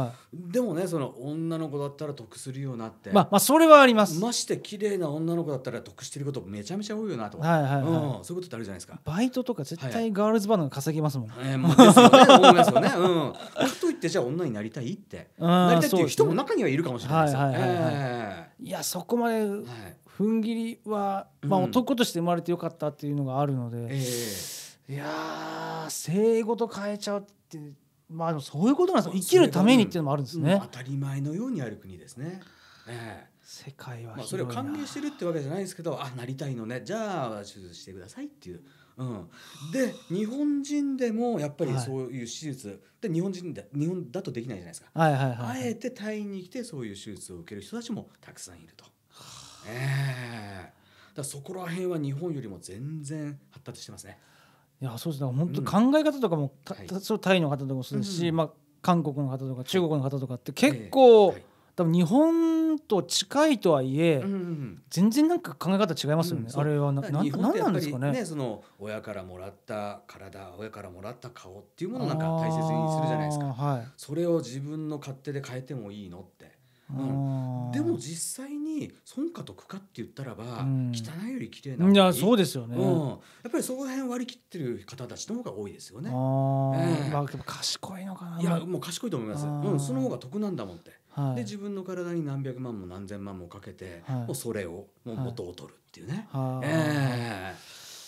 はい、でもねその女の子だったら得するようなってまあまあそれはありますまして綺麗な女の子だったら得してることめちゃめちゃ多いよなとはいはい、うん、そういうことってあるじゃないですかバイトとか絶対ガールズバーの稼ぎますもん、えい、えー、もうですよね うん、かといってじゃあ女になりたいってなりたいっていう人も中にはいるかもしれないはいはいいやそこまで踏ん切りは、まあ、男として生まれてよかったっていうのがあるので、うんえー、いや生ごと変えちゃうってまあそういうことなんですよ生きるためにっていうのもあるんですね、うん、当たり前のようにある国ですね。えー世界はまあ、それを歓迎してるってわけじゃないですけどあなりたいのねじゃあ手術してくださいっていう、うん、で日本人でもやっぱりそういう手術、はい、で日本人だ日本だとできないじゃないですか、はいはいあえてタイに来てそういう手術を受ける人たちもたくさんいると。えー、だそこら辺は日本よりも全然発達してますね。いやそうですね本当考え方とかも、うん、たそうタイの方とかもそうですし、はい、まあ、韓国の方とか中国の方とかって結構、はい、多分日本と近いとはいえ、うん、全然なんか考え方違いますよね、うん、あれはな何なんですかね、ね、その親からもらった体親からもらった顔っていうものをなんか大切にするじゃないですか、はい、それを自分の勝手で変えてもいいのってでも実際に損か得かって言ったらば、汚いより綺麗ないやそうですよね、やっぱりそこら辺割り切ってる方たちの方が多いですよね。まあ、賢いのかないやもう賢いと思います、うん、その方が得なんだもんって。で自分の体に何百万も何千万もかけて、もうそれをもう元を取るっていうね。はえ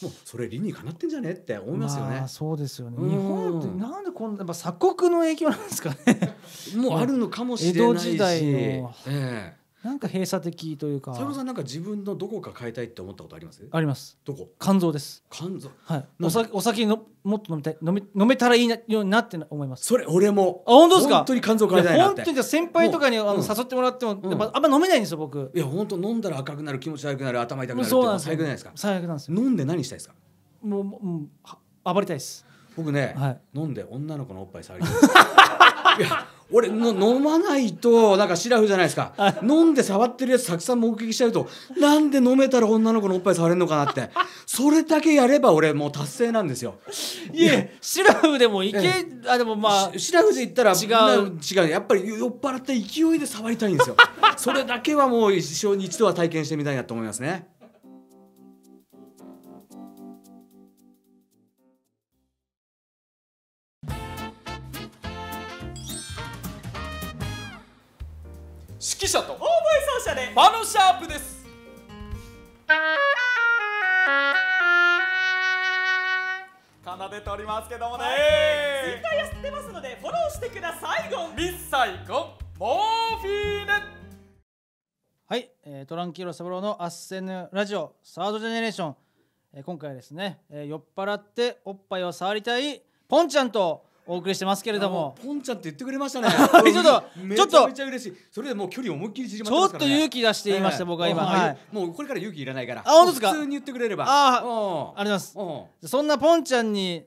もうそれ理にかなってんじゃねって思いますよね。まあ、そうですよね。日本ってなんでこんな、まあ、鎖国の影響なんですかね。もうあるのかもしれないし。江戸時代の、ええなんか閉鎖的というか佐野さんなんか自分のどこか変えたいって思ったことありますありますどこ肝臓です肝臓はいお酒お酒のもっと飲みたい飲め飲めたらいいなようになって思いますそれ俺もあ本当ですか本当に肝臓変えたいなって本当にじゃ、先輩とかにあの、誘ってもらっても、やっぱ、あんま飲めないんですよ僕いや本当飲んだら赤くなる気持ち悪くなる頭痛くなるそうなんです最悪じゃないですか最悪なんです飲んで何したいですかもうもう暴れたいです僕ね、飲んで女の子のおっぱい触りたいいや 俺の飲まないとなんかシラフじゃないですか飲んで触ってるやつたくさん目撃しちゃうとなんで飲めたら女の子のおっぱい触れるのかなってそれだけやれば俺もう達成なんですよいえシラフでもいけ、あでもまあシラフで言ったら違う違うやっぱり酔っ払った勢いで触りたいんですよそれだけはもう一生に一度は体験してみたいなと思いますね指揮者と大声奏者でファノシャープです奏でておりますけどもね、はい、ツイッターやってますのでフォローしてくださいゴンミッサイゴンモーフィーネはい、えー、トランキーロサブローのアッセヌラジオサードジェネレーション、えー、今回はですね、えー、酔っ払っておっぱいを触りたいポンちゃんとお送りしてますけれどもポンちゃんって言ってくれましたねちょっとちょっと。めちゃ嬉しいそれでもう距離思いっきり縮まってますから、ね、ちょっと勇気出して言いました、えー、僕は今、はい、もうこれから勇気いらないからあ本当ですか普通に言ってくれればああありますそんなポンちゃんに、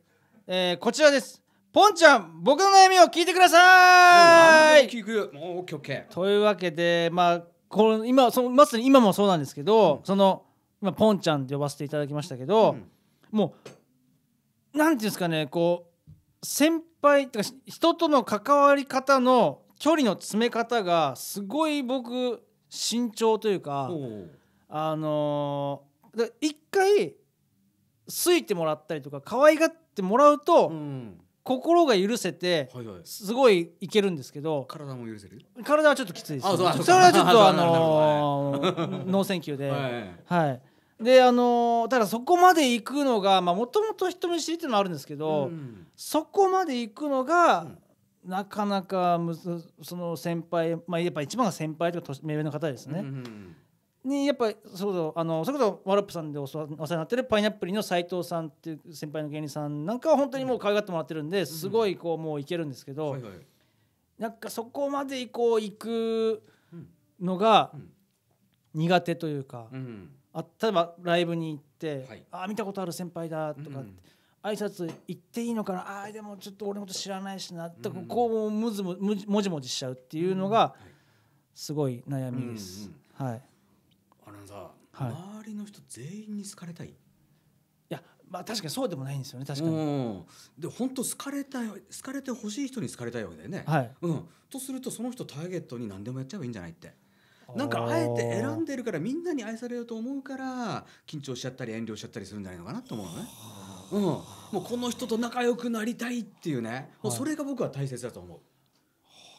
えー、こちらですポンちゃん僕の悩みを聞いてください聞くもうオッケーオッケー。というわけでまあこの今そのまさに今もそうなんですけど、うん、その今ポンちゃんって呼ばせていただきましたけど、うん、もうなんていうんですかねこう先輩とか人との関わり方の距離の詰め方がすごい僕慎重というかあのー、一回好いてもらったりとか可愛がってもらうと、うん、心が許せて、すごいいけるんですけど体も許せる体はちょっときついです、それはちょっとあのー、ノーセンキューで、はい、はいであのただそこまで行くのがもともと人見知りっていうのはあるんですけど、うん、そこまで行くのが、うん、なかなかむその先輩、まあ、やっぱ一番が先輩とか目上の方ですね。うんうんにやっぱそうあのそれこそワロップさんでお世話になってるパイナップルの斎藤さんっていう先輩の芸人さんなんかは本当にもう可愛がってもらってるんで、うん、すごいこうもういけるんですけど、はいはい、なんかそこまでこう行くのが苦手というか。うんあ例えばライブに行って、はい、あ見たことある先輩だとかって、うん、挨拶行っていいのかなああでもちょっと俺のこと知らないしなとか、うん、こうむずむもじもじしちゃうっていうのがすごい悩みです。うんうん、はい、あのさ、はい、周りの人全員に好かれたいいやまあ確かにそうでもないんですよね確かに。で本当好かれたい好かれてほしい人に好かれたいわけだよね。はいうん、とするとその人ターゲットに何でもやっちゃえばいいんじゃないって。なんかあえて選んでるからみんなに愛されようと思うから緊張しちゃったり遠慮しちゃったりするんじゃないのかなと思うのね。うん、もうこの人と仲良くなりたいっていうね、はい、もうそれが僕は大切だと思う。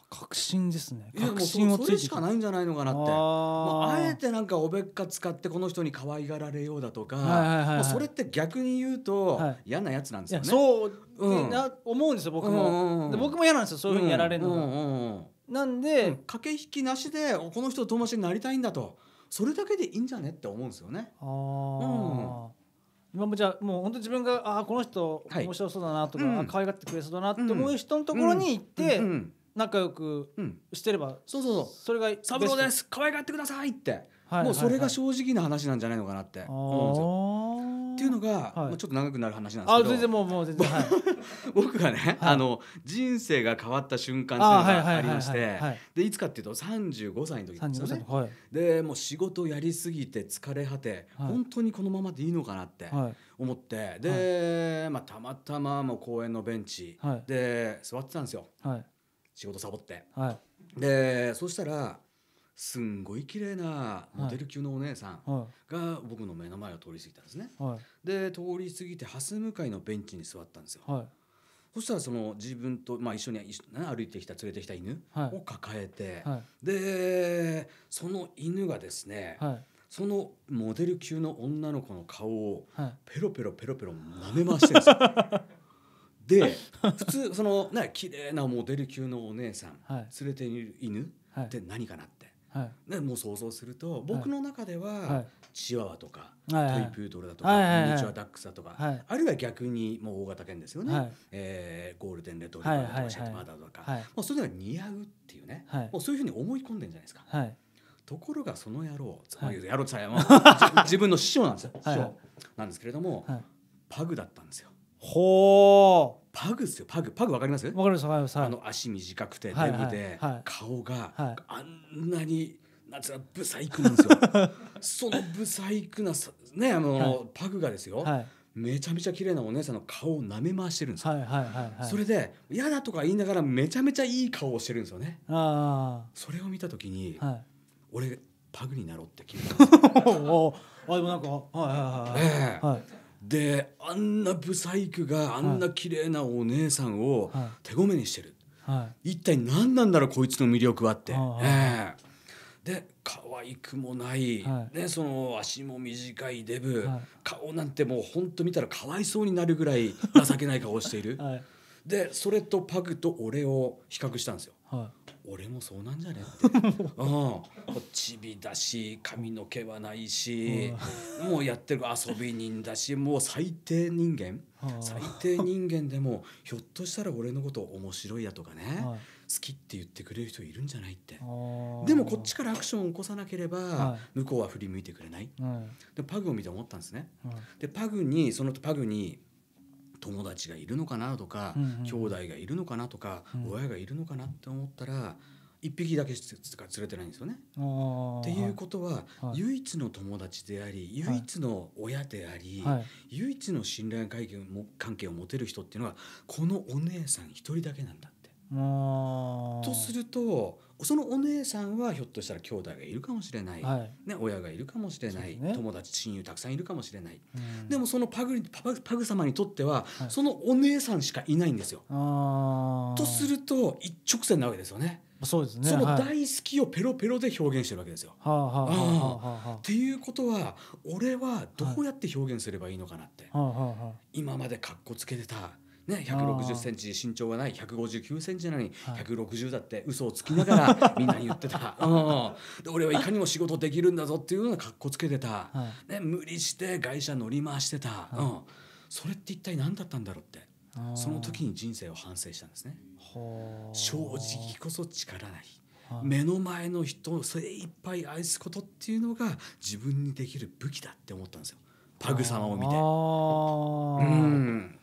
確信ですね確信をついていやもうそれしかないんじゃないのかなってあ,、まあ、あえてなんかおべっか使ってこの人に可愛がられようだとか、はいはい、それって逆に言うと、嫌なやつなんですよねそう、うん、な思うんですよ僕も、うんうんうん、僕も嫌なんですよそういうふうにやられるのが、うんうんうんうんなんで、うん、駆け引きなしでこの人と友達になりたいんだとそれだけでいいんじゃねって思うんですよね。あうん今もじゃあもう本当自分があこの人面白そうだなとか、はいうん、可愛がってくれそうだなって思う人のところに行って仲良くしてれば、うん、そうそうそうそれが「三郎です可愛がってください」って、はいもうそれが正直な話なんじゃないのかなって思うんですよ。っていうのが、はいまあ、ちょっと長くなる話なんですけどあ全然もうもう全然、はい、僕がね、はい、あの人生が変わった瞬間っていうのがありましてでいつかっていうと三十五歳の時ですよね。はい、でもう仕事やりすぎて疲れ果て、はい、本当にこのままでいいのかなって思って、で、まあ、たまたまもう公園のベンチで座ってたんですよ、仕事サボって。でそしたらすんごい綺麗なモデル級のお姉さんが僕の目の前を通り過ぎたんですね、はい、で通り過ぎて蓮向かいのベンチに座ったんですよ、はい、そしたらその自分と、まあ、一緒に歩いてきた連れてきた犬を抱えて、はい、でその犬がですね、そのモデル級の女の子の顔をペロペロペロペロ舐め回してるんですよ。で普通そのね綺麗なモデル級のお姉さん連れている犬って何かなって。はい、ね、もう想像すると僕の中ではチワワとか、はい、トイプードルだとか、はいミニチュアダックスだとか、はい、あるいは逆にもう大型犬ですよね、はい、えー、ゴールデンレトリバーとかシャトマーだとか、もうそれが似合うっていうね、もうそういうふうに思い込んでるんじゃないですか。ところがその野郎つまり野郎つまり 自分の師匠なんですよ、師匠なんですけれども、パグだったんですよ。ほうパグですよパグパグわかりますわかりますわかりますあの足短くてデブで、顔があんなにブサイクなんですよ そのブサイクなねあの、はい、パグがですよ、めちゃめちゃ綺麗なお姉さんの顔を舐め回してるんですよ、はいはいはいはい、それで嫌だとか言いながらめちゃめちゃいい顔をしてるんですよねそれを見た時に、はい、俺パグになろうって決めたんですよ あでもなんかはいはいはい、えー、はいであんなブサイクがあんな綺麗なお姉さんを手ごめにしてる、はい、一体何なんだろうこいつの魅力はって。はいえー、で可愛くもない、はい、ね、その足も短いデブ、はい、顔なんてもうほんと見たらかわいそうになるぐらい 情けない顔をしている、はい、でそれとパグと俺を比較したんですよ。俺もそうなんじゃねって うん、ちびだし髪の毛はないし、うん、もうやってる遊び人だしもう最低人間最低人間でもひょっとしたら俺のこと面白いやとかね、はい、好きって言ってくれる人いるんじゃないってでもこっちからアクションを起こさなければ、はい、向こうは振り向いてくれない、はい、でパグを見て思ったんですね。でパグにそのパグに友達がいるのかなとか、うんうん、兄弟がいるのかなとか、うん、親がいるのかなって思ったら1匹だけしか連れてないんですよね。っていうことは、はい、唯一の友達であり唯一の親であり、はい、唯一の信頼関係を持てる人っていうのはこのお姉さん一人だけなんだって。とするとそのお姉さんはひょっとしたら兄弟がいるかもしれない、はい、ね、親がいるかもしれない、ね、友達親友たくさんいるかもしれない、うん、でもそのパグパグパグ様にとっては、はい、そのお姉さんしかいないんですよ。とすると一直線なわけですよね。そうですね、その大好きをペロペロで表現してるわけですよ。はあはあはあっていうことは俺はどうやって表現すればいいのかなって、はあはあはあ、今までかっこつけてたね、160センチ身長がない159センチなのに160だって嘘をつきながらみんなに言ってた、うん、で俺はいかにも仕事できるんだぞっていうような格好つけてた、ね、無理して会社乗り回してた、うん、それって一体何だったんだろうってその時に人生を反省したんですね。正直こそ力ない目の前の人を精一杯愛すことっていうのが自分にできる武器だって思ったんですよパグ様を見て。うん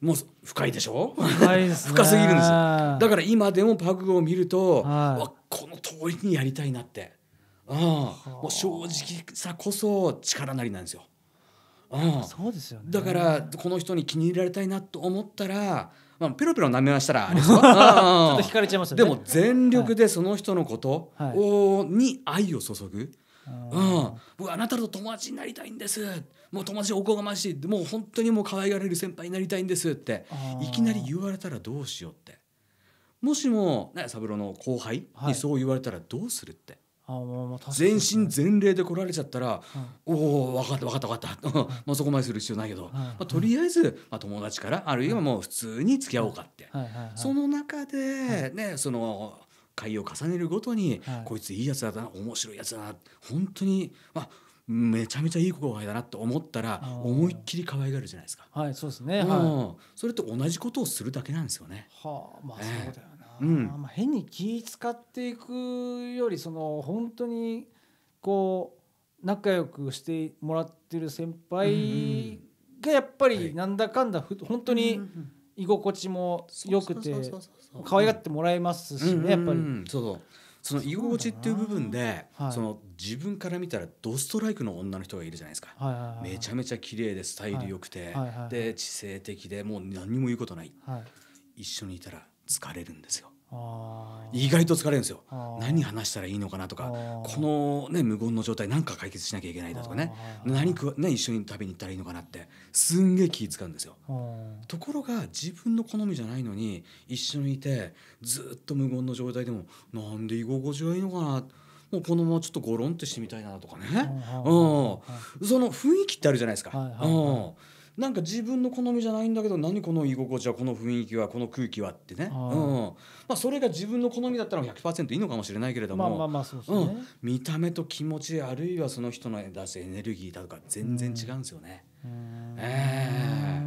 もう深いでしょ深い深すぎるんですよだから今でもパグを見ると、はい、この通りにやりたいなってああもう正直さこそ力なりなんですよ。ああそうですよねだからこの人に気に入られたいなと思ったら、まあ、ペロペロ舐めましたらあれですよちょっと引かれちゃいますよねでも全力でその人のことを、はい、に愛を注ぐ、はい、うん、僕あなたと友達になりたいんですもう友達おこがましいもう本当にもう可愛がれる先輩になりたいんですっていきなり言われたらどうしようってもしも、ね、三郎の後輩にそう言われたらどうするって。全身全霊で来られちゃったら、うん、おお分かった分かった分かったまあ そこまでする必要ないけど、うん、まあ、とりあえず、まあ、友達からあるいはもう普通に付き合おうかって、その中で、ね、その会を重ねるごとに、はい、こいついいやつだな面白いやつだな本当に、まあ、めちゃめちゃいい子がだなって思ったら思いっきり可愛がるじゃないですか。はい、そうですね。はい、それと同じことをするだけなんですよね。はあ、まあそうだよな。えー、うん、まあ変に気使っていくよりその本当にこう仲良くしてもらってる先輩がやっぱりなんだかんだふ、は本当に居心地も良くて可愛がってもらえますしね、やっぱり。そうそう。その居心地っていう部分でその自分から見たらドストライクの女の人がいるじゃないですか、めちゃめちゃ綺麗でスタイル良くて、で知性的でもう何も言うことない、一緒にいたら疲れるんですよ意外と疲れるんですよ何話したらいいのかなとかこの、ね、無言の状態何か解決しなきゃいけないだとかね何くね一緒に食べに行ったらいいのかなってすんげえ気使うんですよところが自分の好みじゃないのに一緒にいてずっと無言の状態でもなんで居心地がいいのかなもうこのままちょっとゴロンってしてみたいなとかね、うん、その雰囲気ってあるじゃないですか。はいはいはいなんか自分の好みじゃないんだけど何この居心地はこの雰囲気はこの空気はってね、うんまあ、それが自分の好みだったら100%いいのかもしれないけれども見た目と気持ちあるいはその人の出すエネルギーだとか全然違うんですよね。うえ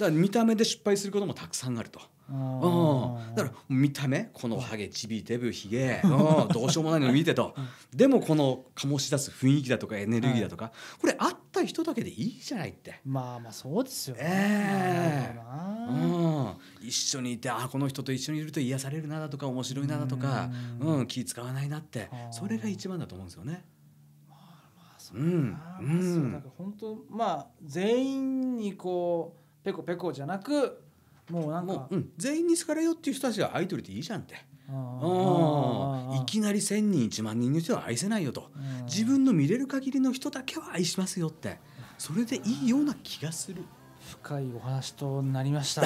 だから見た目で失敗することもたくさんあると。うん、だから見た目このハゲチビデブヒゲ、うん、どうしようもないの見てとでもこの醸し出す雰囲気だとかエネルギーだとか、はい、これあっった人だけでいいじゃないってまあまあそうですよね、えー、うん、一緒にいてあこの人と一緒にいると癒されるなだとか面白いなだとか、うん、気使わないなってそれが一番だと思うんですよね。うん、うん、なんか本当まあ全員にこうペコペコじゃなくもうなんか、ううん、全員に好かれよっていう人たちがアイドルっていいじゃんっていきなり1,000人1万人の人は愛せないよと自分の見れる限りの人だけは愛しますよってそれでいいような気がする深いお話となりました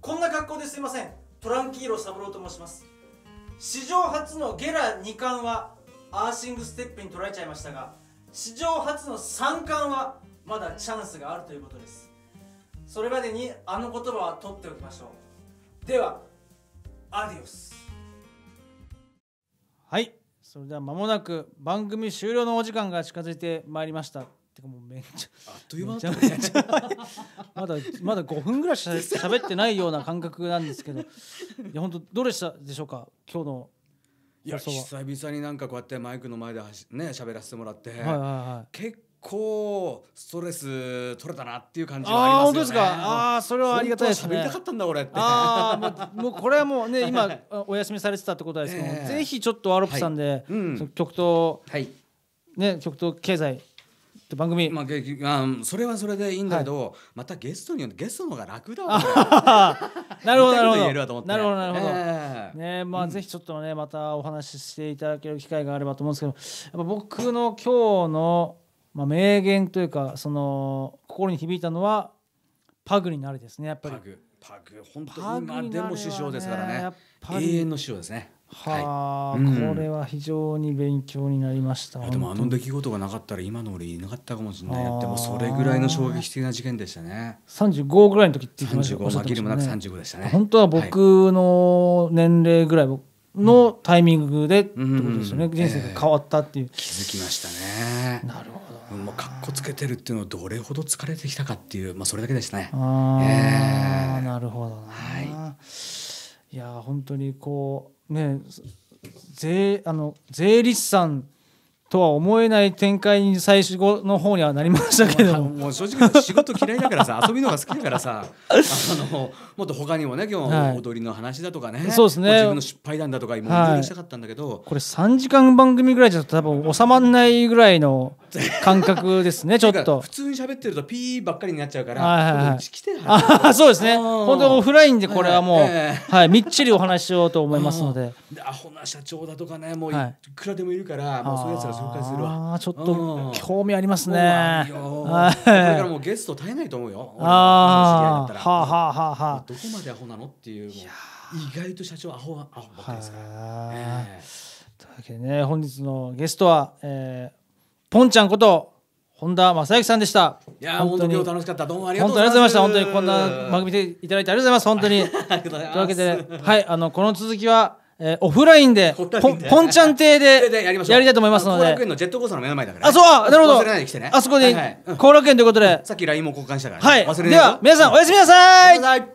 こんな格好ですいませんトランキーロ三郎と申します史上初のゲラ2冠はアーシングステップに捉えちゃいましたが史上初の3冠はまだチャンスがあるということですそれまでにあの言葉は取っておきましょうではアディオスはいそれでは間もなく番組終了のお時間が近づいてまいりましたてかもうめっちゃあっという間だったまだまだ5分ぐらいしゃべってないような感覚なんですけどいや本当どうでしたでしょうか今日のいや久々になんかこうやってマイクの前でね喋らせてもらって、はいはいはい、結構ストレス取れたなっていう感じはありますよね。ああそれはありがたいですね。喋りたかったんだ俺って。ああもうこれはもうね今 お休みされてたってことですけど、えー、ぜひちょっとアロップさんで、はいうん、曲と、はい、ね曲と経済ゃ番組まあ、あそれはそれでいいんだけど、はい、またゲストにゲストの方が楽だわ なるほどなるほどなるほどなるほど、えー、ねまあ、うん、ぜひちょっとねまたお話ししていただける機会があればと思うんですけどやっぱ僕の今日の、まあ、名言というかその心に響いたのはパグになるですねやっぱりパグパグ本当に、今でも師匠ですからね永遠の師匠ですねはあ、はい、これは非常に勉強になりました、うん、でもあの出来事がなかったら今の俺いなかったかもしれないでもそれぐらいの衝撃的な事件でしたね35ぐらいの時って言ってました35もなく35でしたね本当は僕の年齢ぐらいのタイミングでってことですよね、うんうん、人生が変わったっていう、えー、気づきましたねなるほどもうかっこつけてるっていうのをどれほど疲れてきたかっていうまあそれだけでしたねああ、えー、なるほどはいいや本当にこうね税あの税理士さんとは思えない展開に最初の方にはなりましたけどもう正直仕事嫌いだからさ 遊びのが好きだからさあのもっと他にもね今日踊りの話だとかね、はい、そうですね自分の失敗談だとか今いろいしたかったんだけど、はい、これ3時間番組ぐらいじゃ多分収まらないぐらいの 感覚ですねちょっと普通に喋ってるとピーばっかりになっちゃうから、はいはいはい、来てはそうですね本当オフラインでこれはもう、はい、はいはい、みっちりお話しようと思いますのでアホな社長だとかねもういくらでもいるから、もうそういうやつら紹介するわちょっと興味ありますね、うん、これからもうゲスト絶えないと思うよああはあははどこまでアホなのっていう意外と社長アホアホばっかりですから、えというわけでね本日のゲストは、えー、ポンちゃんこと本田正幸さんでした。いや本当に楽しかった。どうもありがとうございました。本当にこんな番組でいただいてありがとうございます。本当に。というわけで、はい、あのこの続きは。えー、オフラインでポンちゃん亭で やりたいと思いますので後楽園のジェットコースターの目の前だから、ね、あそうなるほど忘れないで来てねあそこに後、はいはいうん、楽園ということで、さっき LINE も交換したから、ね、はいでは皆さんおやすみなさい